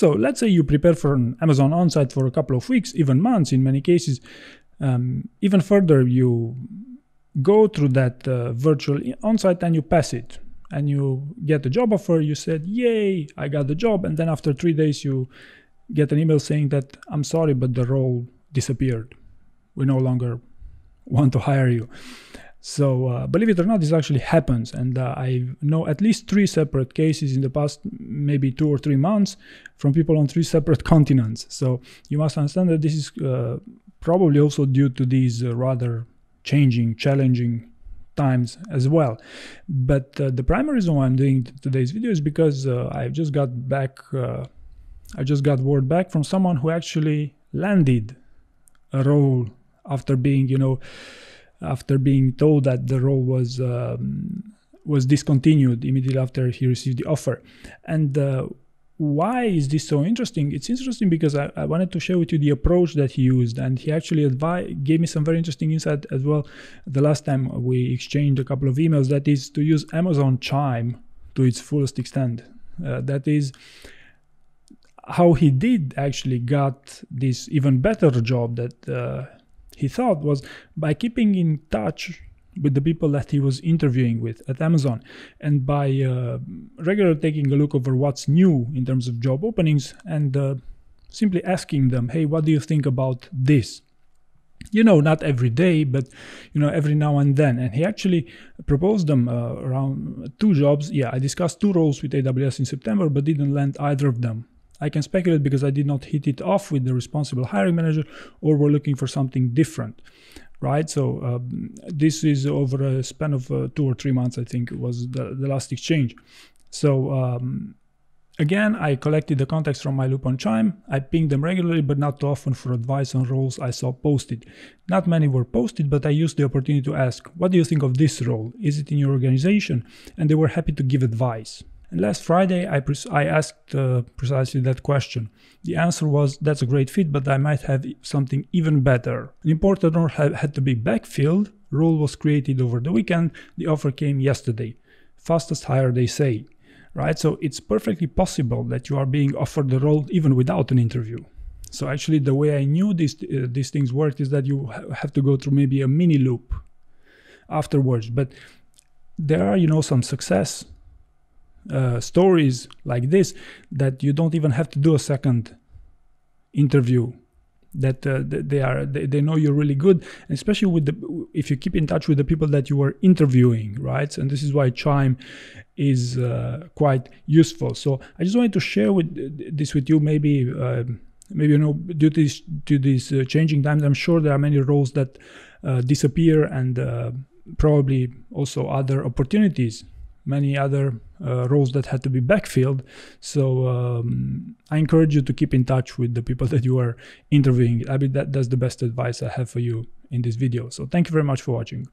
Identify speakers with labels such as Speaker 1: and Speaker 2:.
Speaker 1: So let's say you prepare for an Amazon onsite for a couple of weeks, even months in many cases. Um, even further, you go through that uh, virtual onsite and you pass it and you get a job offer. You said, Yay, I got the job. And then after three days, you get an email saying that I'm sorry, but the role disappeared. We no longer want to hire you. So uh, believe it or not, this actually happens, and uh, I know at least three separate cases in the past maybe two or three months from people on three separate continents. So you must understand that this is uh, probably also due to these uh, rather changing, challenging times as well. But uh, the primary reason why I'm doing today's video is because uh, I've just got back, I just got word back from someone who actually landed a role after being, you know after being told that the role was um, was discontinued immediately after he received the offer. And uh, why is this so interesting? It's interesting because I, I, wanted to share with you the approach that he used, and he actually advi- gave me some very interesting insight as well. The last time we exchanged a couple of emails, that is to use Amazon Chime to its fullest extent. Uh, that is how he did actually got this even better job that. Uh, he thought was by keeping in touch with the people that he was interviewing with at Amazon. And by uh, regularly taking a look over what's new in terms of job openings and uh, simply asking them, hey, what do you think about this? You know, not every day, but you know, every now and then. And he actually proposed them uh, around two jobs. Yeah, I discussed two roles with AWS in September, but didn't land either of them. I can speculate because I did not hit it off with the responsible hiring manager or we're looking for something different right so um, this is over a span of uh, two or three months i think was the, the last exchange so um, again i collected the contacts from my loop on chime i pinged them regularly but not too often for advice on roles i saw posted not many were posted but i used the opportunity to ask what do you think of this role is it in your organization and they were happy to give advice and last Friday, I, pres- I asked uh, precisely that question. The answer was that's a great fit, but I might have something even better. An important role ha- had to be backfilled, role was created over the weekend, the offer came yesterday. Fastest hire, they say. Right? So it's perfectly possible that you are being offered the role even without an interview. So actually, the way I knew these, uh, these things worked is that you ha- have to go through maybe a mini loop afterwards. But there are, you know, some success uh, stories like this that you don't even have to do a second interview that uh, they are they, know you're really good especially with the if you keep in touch with the people that you are interviewing right and this is why chime is uh, quite useful so i just wanted to share with uh, this with you maybe uh, maybe you know due to this, to these uh, changing times i'm sure there are many roles that disappear and probably also other opportunities many other uh, roles that had to be backfilled. So um, I encourage you to keep in touch with the people that you are interviewing. I mean, that, that's the best advice I have for you in this video. So thank you very much for watching.